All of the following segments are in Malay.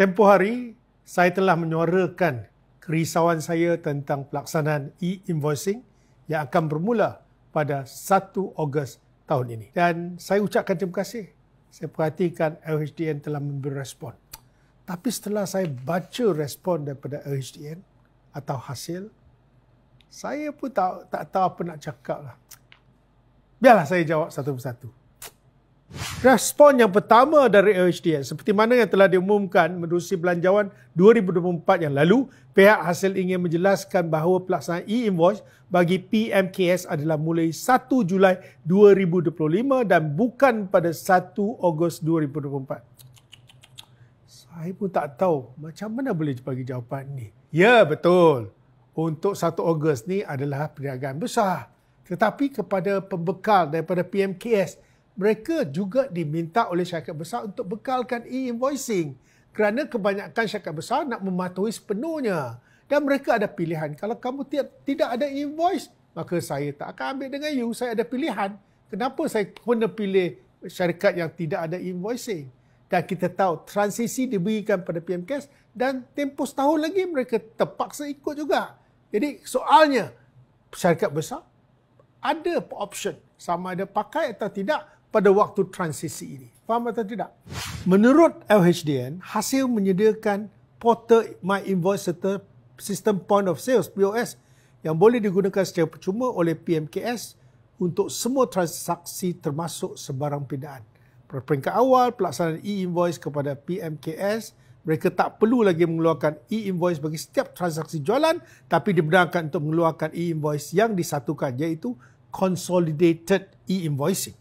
Tempoh hari, saya telah menyuarakan kerisauan saya tentang pelaksanaan e-invoicing yang akan bermula pada 1 Ogos tahun ini. Dan saya ucapkan terima kasih. Saya perhatikan LHDN telah memberi respon. Tapi setelah saya baca respon daripada LHDN atau hasil, saya pun tak, tak tahu apa nak cakap lah. Biarlah saya jawab satu persatu. Respon yang pertama dari OHDN seperti mana yang telah diumumkan menerusi belanjawan 2024 yang lalu, pihak hasil ingin menjelaskan bahawa pelaksanaan e-invoice bagi PMKS adalah mulai 1 Julai 2025 dan bukan pada 1 Ogos 2024. Saya pun tak tahu macam mana boleh bagi jawapan ni. Ya, betul. Untuk 1 Ogos ni adalah perniagaan besar. Tetapi kepada pembekal daripada PMKS, mereka juga diminta oleh syarikat besar untuk bekalkan e-invoicing kerana kebanyakan syarikat besar nak mematuhi sepenuhnya dan mereka ada pilihan kalau kamu tidak ada invoice maka saya tak akan ambil dengan you saya ada pilihan kenapa saya kena pilih syarikat yang tidak ada invoicing dan kita tahu transisi diberikan pada PMKS dan tempoh setahun lagi mereka terpaksa ikut juga jadi soalnya syarikat besar ada option sama ada pakai atau tidak pada waktu transisi ini. Faham atau tidak? Menurut LHDN, hasil menyediakan portal My Invoice serta sistem Point of Sales, POS, yang boleh digunakan secara percuma oleh PMKS untuk semua transaksi termasuk sebarang pindaan. Pada peringkat awal, pelaksanaan e-invoice kepada PMKS, mereka tak perlu lagi mengeluarkan e-invoice bagi setiap transaksi jualan tapi dibenarkan untuk mengeluarkan e-invoice yang disatukan iaitu Consolidated E-Invoicing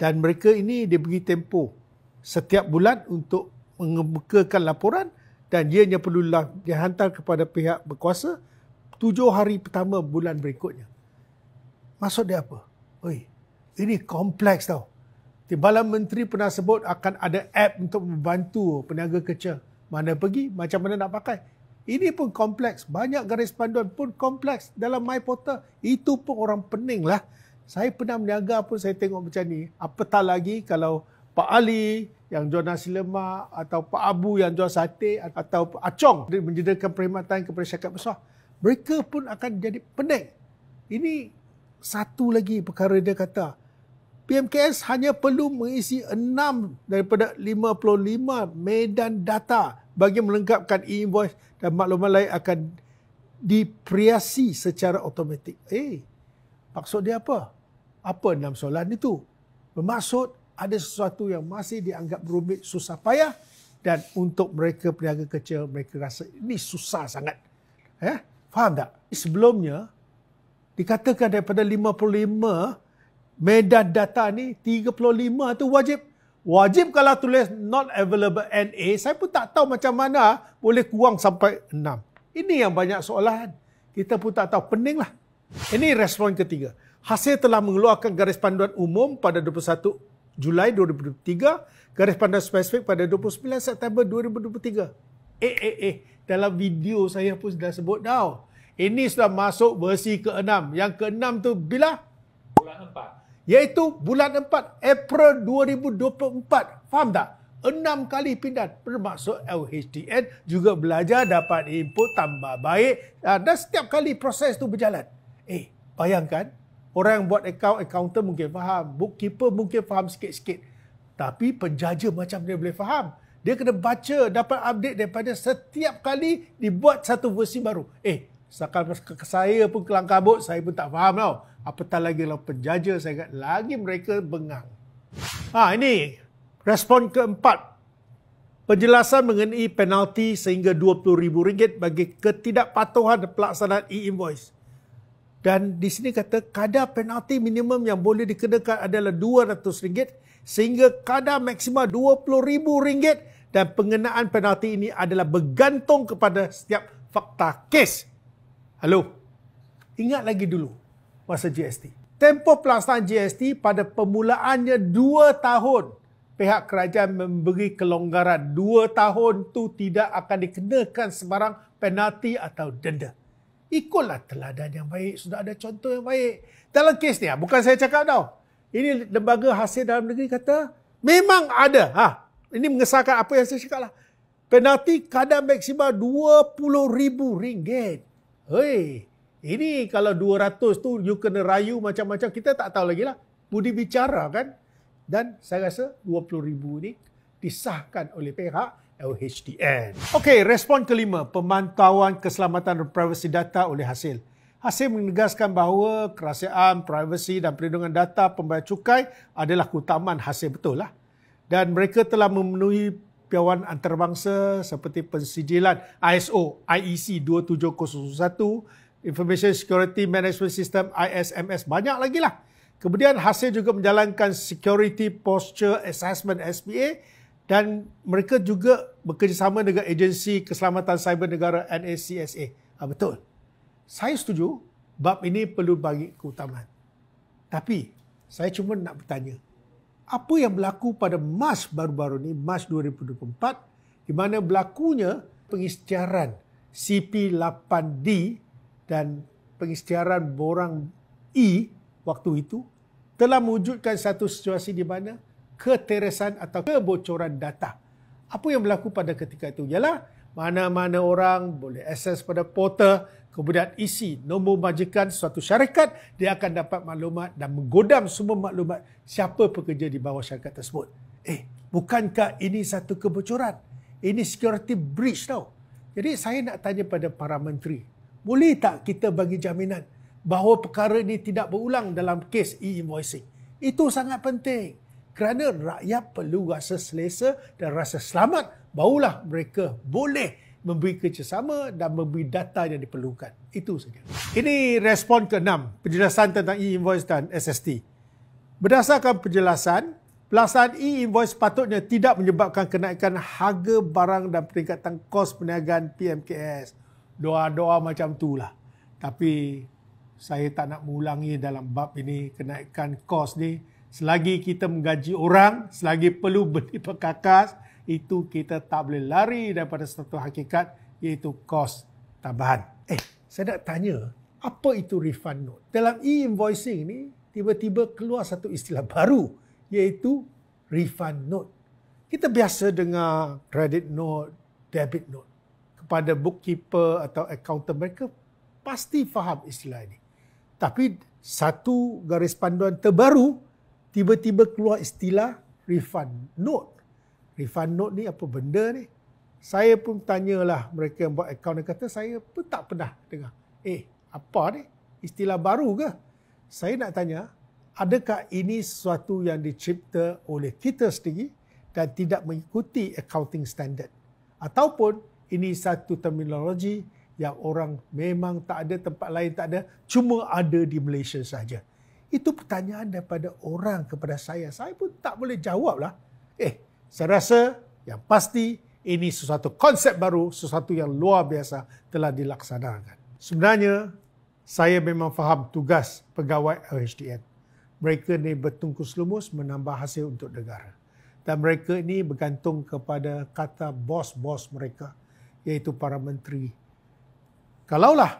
dan mereka ini dia beri tempoh setiap bulan untuk mengemukakan laporan dan dia hanya perlu lah dihantar kepada pihak berkuasa tujuh hari pertama bulan berikutnya. Maksud dia apa? Oi, ini kompleks tau. Timbalan Menteri pernah sebut akan ada app untuk membantu peniaga kecil. Mana pergi, macam mana nak pakai. Ini pun kompleks. Banyak garis panduan pun kompleks. Dalam MyPorter, itu pun orang pening lah saya pernah meniaga pun saya tengok macam ni. Apatah lagi kalau Pak Ali yang jual nasi lemak atau Pak Abu yang jual sate atau Pak Acong menjadikan perkhidmatan kepada syarikat besar. Mereka pun akan jadi pening. Ini satu lagi perkara dia kata. PMKS hanya perlu mengisi enam daripada 55 medan data bagi melengkapkan e-invoice dan maklumat lain akan dipriasi secara automatik. Eh, maksud dia apa? apa enam soalan itu? Bermaksud ada sesuatu yang masih dianggap rumit, susah payah dan untuk mereka peniaga kecil mereka rasa ini susah sangat. Eh? Faham tak? Sebelumnya dikatakan daripada 55 medan data ni 35 tu wajib wajib kalau tulis not available NA saya pun tak tahu macam mana boleh kurang sampai 6. Ini yang banyak soalan. Kita pun tak tahu lah Ini respon ketiga hasil telah mengeluarkan garis panduan umum pada 21 Julai 2023, garis panduan spesifik pada 29 September 2023. Eh, eh, eh. Dalam video saya pun sudah sebut tau. Ini sudah masuk versi ke-6. Yang ke-6 tu bila? Bulan 4. Iaitu bulan 4, April 2024. Faham tak? enam kali pindah bermaksud LHDN juga belajar dapat input tambah baik ah, dan setiap kali proses tu berjalan. Eh, bayangkan Orang yang buat account, accountant mungkin faham. Bookkeeper mungkin faham sikit-sikit. Tapi penjaja macam dia boleh faham. Dia kena baca, dapat update daripada setiap kali dibuat satu versi baru. Eh, sekal saya pun kelang kabut, saya pun tak faham tau. Apatah lagi kalau penjaja, saya ingat lagi mereka bengang. Ha, ini respon keempat. Penjelasan mengenai penalti sehingga RM20,000 bagi ketidakpatuhan pelaksanaan e-invoice dan di sini kata kadar penalti minimum yang boleh dikenakan adalah RM200 sehingga kadar maksima RM20,000 dan pengenaan penalti ini adalah bergantung kepada setiap fakta kes. Hello. Ingat lagi dulu masa GST. Tempoh pelaksanaan GST pada permulaannya 2 tahun pihak kerajaan memberi kelonggaran 2 tahun tu tidak akan dikenakan sebarang penalti atau denda ikutlah teladan yang baik sudah ada contoh yang baik dalam kes ni ah, bukan saya cakap tau ini lembaga hasil dalam negeri kata memang ada ha ini mengesahkan apa yang saya cakap lah penalti kadar maksimal 20000 ringgit hei ini kalau 200 tu you kena rayu macam-macam kita tak tahu lagi lah budi bicara kan dan saya rasa 20000 ni disahkan oleh Perak LHDN. Okey, respon kelima, pemantauan keselamatan dan privasi data oleh hasil. Hasil menegaskan bahawa kerahsiaan, privasi dan perlindungan data pembayar cukai adalah keutamaan hasil betul lah. Dan mereka telah memenuhi piawan antarabangsa seperti pensijilan ISO IEC 27001, Information Security Management System ISMS, banyak lagi lah. Kemudian hasil juga menjalankan Security Posture Assessment SPA dan mereka juga bekerjasama dengan agensi keselamatan cyber negara NACSA. Ha, ah, betul. Saya setuju bab ini perlu bagi keutamaan. Tapi saya cuma nak bertanya. Apa yang berlaku pada MAS baru-baru ini, MAS 2024 di mana berlakunya pengisytiharan CP8D dan pengisytiharan borang E waktu itu telah mewujudkan satu situasi di mana keteresan atau kebocoran data. Apa yang berlaku pada ketika itu ialah mana-mana orang boleh akses pada portal, kemudian isi nombor majikan suatu syarikat, dia akan dapat maklumat dan menggodam semua maklumat siapa pekerja di bawah syarikat tersebut. Eh, bukankah ini satu kebocoran? Ini security breach tau. Jadi saya nak tanya pada para menteri, boleh tak kita bagi jaminan bahawa perkara ini tidak berulang dalam kes e-invoicing? Itu sangat penting kerana rakyat perlu rasa selesa dan rasa selamat barulah mereka boleh memberi kerjasama dan memberi data yang diperlukan. Itu saja. Ini respon ke-6, penjelasan tentang e-invoice dan SST. Berdasarkan penjelasan, pelaksanaan e-invoice patutnya tidak menyebabkan kenaikan harga barang dan peningkatan kos perniagaan PMKS. Doa-doa macam itulah. Tapi saya tak nak mengulangi dalam bab ini kenaikan kos ni Selagi kita menggaji orang, selagi perlu beli perkakas, itu kita tak boleh lari daripada satu hakikat iaitu kos tambahan. Eh, saya nak tanya, apa itu refund note? Dalam e-invoicing ini? tiba-tiba keluar satu istilah baru iaitu refund note. Kita biasa dengar credit note, debit note. Kepada bookkeeper atau accountant mereka pasti faham istilah ini. Tapi satu garis panduan terbaru tiba-tiba keluar istilah refund note. Refund note ni apa benda ni? Saya pun tanyalah mereka yang buat akaun dan kata saya pun tak pernah dengar. Eh, apa ni? Istilah baru ke? Saya nak tanya, adakah ini sesuatu yang dicipta oleh kita sendiri dan tidak mengikuti accounting standard? Ataupun ini satu terminologi yang orang memang tak ada tempat lain tak ada, cuma ada di Malaysia saja. Itu pertanyaan daripada orang kepada saya. Saya pun tak boleh jawab lah. Eh, saya rasa yang pasti ini sesuatu konsep baru, sesuatu yang luar biasa telah dilaksanakan. Sebenarnya, saya memang faham tugas pegawai LHDN. Mereka ini bertungkus lumus menambah hasil untuk negara. Dan mereka ini bergantung kepada kata bos-bos mereka, iaitu para menteri. Kalaulah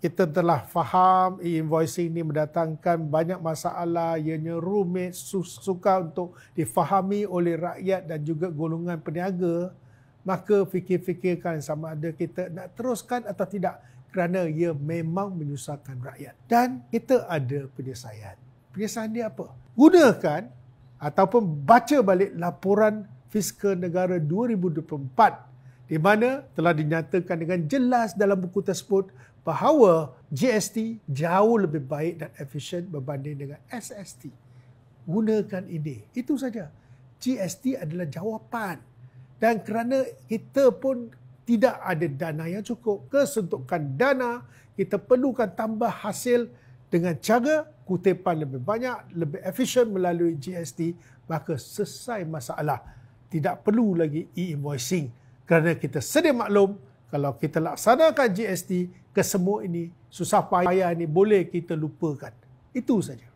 kita telah faham e-invoicing ini mendatangkan banyak masalah, ianya rumit, suka untuk difahami oleh rakyat dan juga golongan peniaga, maka fikir-fikirkan sama ada kita nak teruskan atau tidak kerana ia memang menyusahkan rakyat. Dan kita ada penyelesaian. Penyelesaian dia apa? Gunakan ataupun baca balik laporan fiskal negara 2024 di mana telah dinyatakan dengan jelas dalam buku tersebut bahawa GST jauh lebih baik dan efisien berbanding dengan SST. Gunakan ini. Itu saja. GST adalah jawapan. Dan kerana kita pun tidak ada dana yang cukup, kesentukan dana, kita perlukan tambah hasil dengan cara kutipan lebih banyak, lebih efisien melalui GST, maka selesai masalah. Tidak perlu lagi e-invoicing kerana kita sedia maklum kalau kita laksanakan GST, kesemua ini, susah payah ini boleh kita lupakan. Itu saja.